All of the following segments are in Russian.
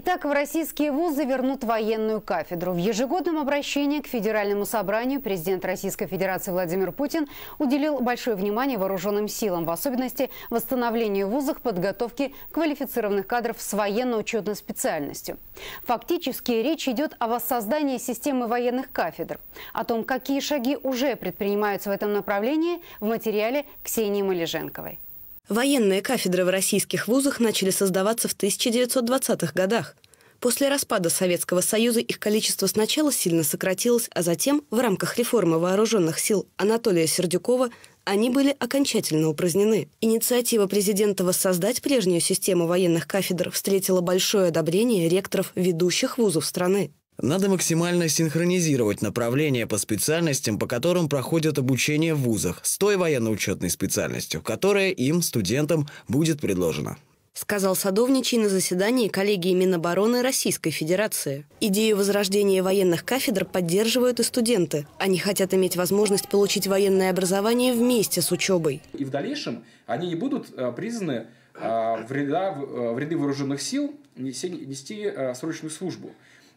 Итак, в российские вузы вернут военную кафедру. В ежегодном обращении к Федеральному собранию президент Российской Федерации Владимир Путин уделил большое внимание вооруженным силам, в особенности восстановлению в вузах подготовки квалифицированных кадров с военно-учетной специальностью. Фактически речь идет о воссоздании системы военных кафедр. О том, какие шаги уже предпринимаются в этом направлении, в материале Ксении Малиженковой. Военные кафедры в российских вузах начали создаваться в 1920-х годах. После распада Советского Союза их количество сначала сильно сократилось, а затем, в рамках реформы вооруженных сил Анатолия Сердюкова, они были окончательно упразднены. Инициатива президента воссоздать прежнюю систему военных кафедр встретила большое одобрение ректоров ведущих вузов страны. Надо максимально синхронизировать направления по специальностям, по которым проходят обучение в вузах, с той военно-учетной специальностью, которая им, студентам, будет предложена сказал Садовничий на заседании коллегии Минобороны Российской Федерации. Идею возрождения военных кафедр поддерживают и студенты. Они хотят иметь возможность получить военное образование вместе с учебой. И в дальнейшем они не будут э, признаны э, в, ряда, э, в ряды вооруженных сил нести срочную службу.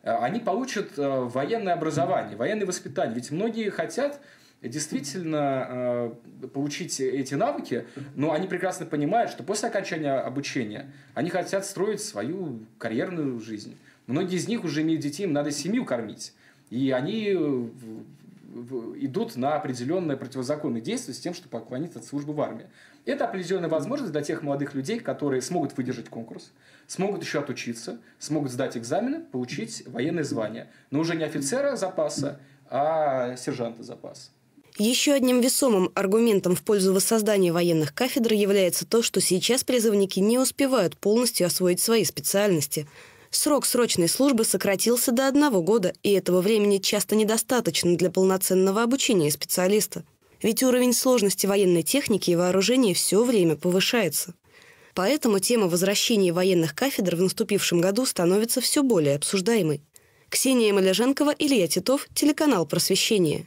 Э, они получат э, военное образование, военное воспитание. Ведь многие хотят действительно э, получить эти навыки, но они прекрасно понимают, что после окончания обучения они хотят строить свою карьерную жизнь. Многие из них уже имеют детей, им надо семью кормить. И они идут на определенные противозаконные действия с тем, чтобы уклониться от службы в армии. Это определенная возможность для тех молодых людей, которые смогут выдержать конкурс, смогут еще отучиться, смогут сдать экзамены, получить военное звание. Но уже не офицера запаса, а сержанта запаса. Еще одним весомым аргументом в пользу воссоздания военных кафедр является то, что сейчас призывники не успевают полностью освоить свои специальности – Срок срочной службы сократился до одного года, и этого времени часто недостаточно для полноценного обучения специалиста. Ведь уровень сложности военной техники и вооружения все время повышается. Поэтому тема возвращения военных кафедр в наступившем году становится все более обсуждаемой. Ксения Маляженкова, Илья Титов, телеканал «Просвещение».